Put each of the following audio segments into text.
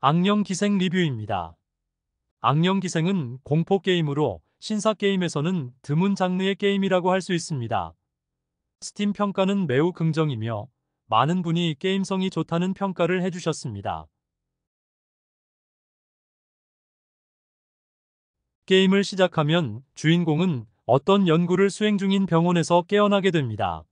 악령기생 리뷰입니다. 악령기생은 공포게임으로 신사게임에서는 드문 장르의 게임이라고 할 수 있습니다. 스팀 평가는 매우 긍정이며 많은 분이 게임성이 좋다는 평가를 해주셨습니다. 게임을 시작하면 주인공은 어떤 연구를 수행 중인 병원에서 깨어나게 됩니다.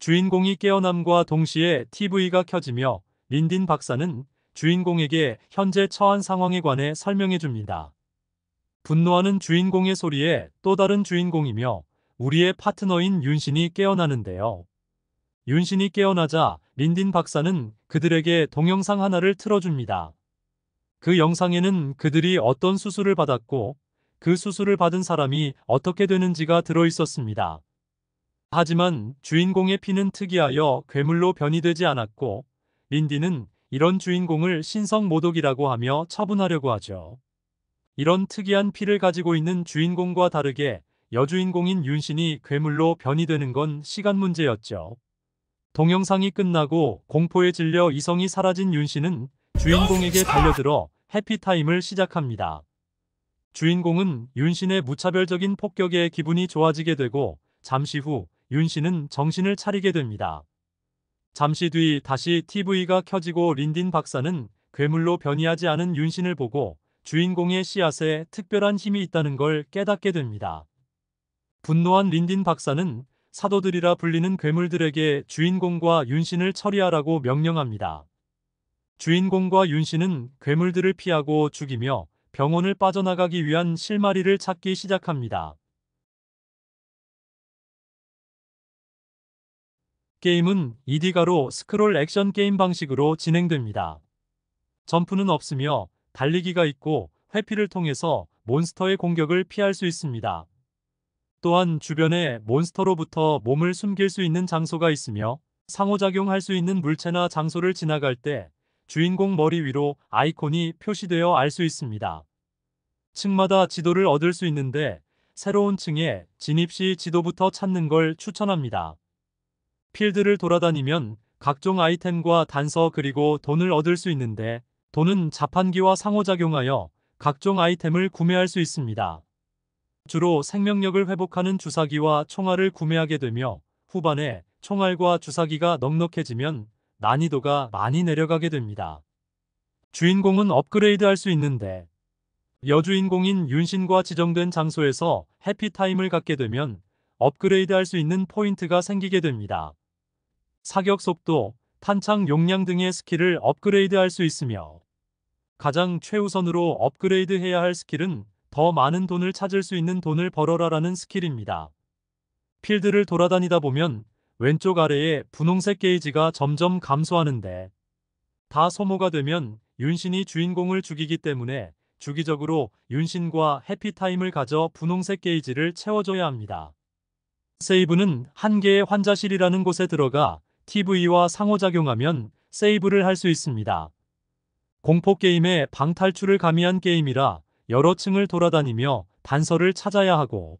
주인공이 깨어남과 동시에 TV가 켜지며 린딘 박사는 주인공에게 현재 처한 상황에 관해 설명해 줍니다. 분노하는 주인공의 소리에 또 다른 주인공이며 우리의 파트너인 윤신이 깨어나는데요. 윤신이 깨어나자 린딘 박사는 그들에게 동영상 하나를 틀어줍니다. 그 영상에는 그들이 어떤 수술을 받았고 그 수술을 받은 사람이 어떻게 되는지가 들어있었습니다. 하지만 주인공의 피는 특이하여 괴물로 변이되지 않았고 린디는 이런 주인공을 신성모독이라고 하며 처분하려고 하죠. 이런 특이한 피를 가지고 있는 주인공과 다르게 여주인공인 윤신이 괴물로 변이되는 건 시간 문제였죠. 동영상이 끝나고 공포에 질려 이성이 사라진 윤신은 주인공에게 달려들어 해피타임을 시작합니다. 주인공은 윤신의 무차별적인 폭격에 기분이 좋아지게 되고 잠시 후 윤신은 정신을 차리게 됩니다. 잠시 뒤 다시 TV가 켜지고 린딘 박사는 괴물로 변이하지 않은 윤신을 보고 주인공의 씨앗에 특별한 힘이 있다는 걸 깨닫게 됩니다. 분노한 린딘 박사는 사도들이라 불리는 괴물들에게 주인공과 윤신을 처리하라고 명령합니다. 주인공과 윤신은 괴물들을 피하고 죽이며 병원을 빠져나가기 위한 실마리를 찾기 시작합니다. 게임은 2D가로 스크롤 액션 게임 방식으로 진행됩니다. 점프는 없으며 달리기가 있고 회피를 통해서 몬스터의 공격을 피할 수 있습니다. 또한 주변에 몬스터로부터 몸을 숨길 수 있는 장소가 있으며 상호작용할 수 있는 물체나 장소를 지나갈 때 주인공 머리 위로 아이콘이 표시되어 알 수 있습니다. 층마다 지도를 얻을 수 있는데 새로운 층에 진입 시 지도부터 찾는 걸 추천합니다. 필드를 돌아다니면 각종 아이템과 단서 그리고 돈을 얻을 수 있는데 돈은 자판기와 상호작용하여 각종 아이템을 구매할 수 있습니다. 주로 생명력을 회복하는 주사기와 총알을 구매하게 되며 후반에 총알과 주사기가 넉넉해지면 난이도가 많이 내려가게 됩니다. 주인공은 업그레이드 할 수 있는데 여주인공인 윤신과 지정된 장소에서 해피타임을 갖게 되면 업그레이드 할 수 있는 포인트가 생기게 됩니다. 사격 속도, 탄창 용량 등의 스킬을 업그레이드할 수 있으며 가장 최우선으로 업그레이드해야 할 스킬은 더 많은 돈을 찾을 수 있는 돈을 벌어라라는 스킬입니다. 필드를 돌아다니다 보면 왼쪽 아래에 분홍색 게이지가 점점 감소하는데 다 소모가 되면 윤신이 주인공을 죽이기 때문에 주기적으로 윤신과 해피타임을 가져 분홍색 게이지를 채워줘야 합니다. 세이브는 한 개의 환자실이라는 곳에 들어가 TV와 상호작용하면 세이브를 할 수 있습니다. 공포게임의 방탈출을 가미한 게임이라 여러 층을 돌아다니며 단서를 찾아야 하고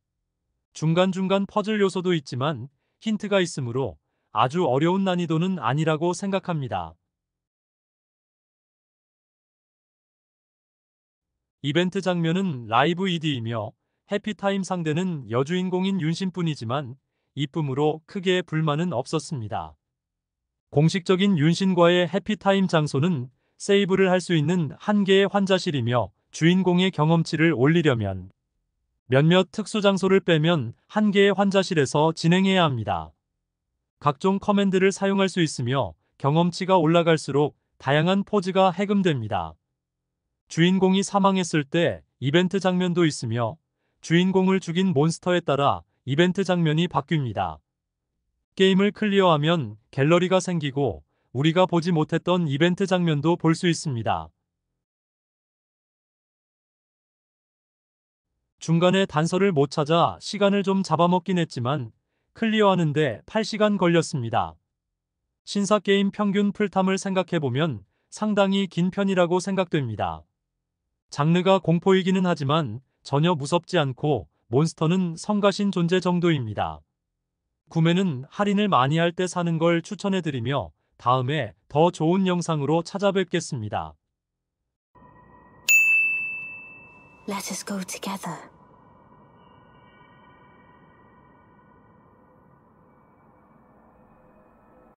중간중간 퍼즐 요소도 있지만 힌트가 있으므로 아주 어려운 난이도는 아니라고 생각합니다. 이벤트 장면은 라이브 ED이며 해피타임 상대는 여주인공인 윤신뿐이지만 이쁨으로 크게 불만은 없었습니다. 공식적인 윤신과의 해피타임 장소는 세이브를 할 수 있는 한 개의 환자실이며 주인공의 경험치를 올리려면 몇몇 특수 장소를 빼면 한 개의 환자실에서 진행해야 합니다. 각종 커맨드를 사용할 수 있으며 경험치가 올라갈수록 다양한 포즈가 해금됩니다. 주인공이 사망했을 때 이벤트 장면도 있으며 주인공을 죽인 몬스터에 따라 이벤트 장면이 바뀝니다. 게임을 클리어하면 갤러리가 생기고 우리가 보지 못했던 이벤트 장면도 볼 수 있습니다. 중간에 단서를 못 찾아 시간을 좀 잡아먹긴 했지만 클리어하는데 8시간 걸렸습니다. 신사 게임 평균 풀탐을 생각해보면 상당히 긴 편이라고 생각됩니다. 장르가 공포이기는 하지만 전혀 무섭지 않고 몬스터는 성가신 존재 정도입니다. 구매는 할인을 많이 할 때 사는 걸 추천해드리며 다음에 더 좋은 영상으로 찾아뵙겠습니다. Let us go together.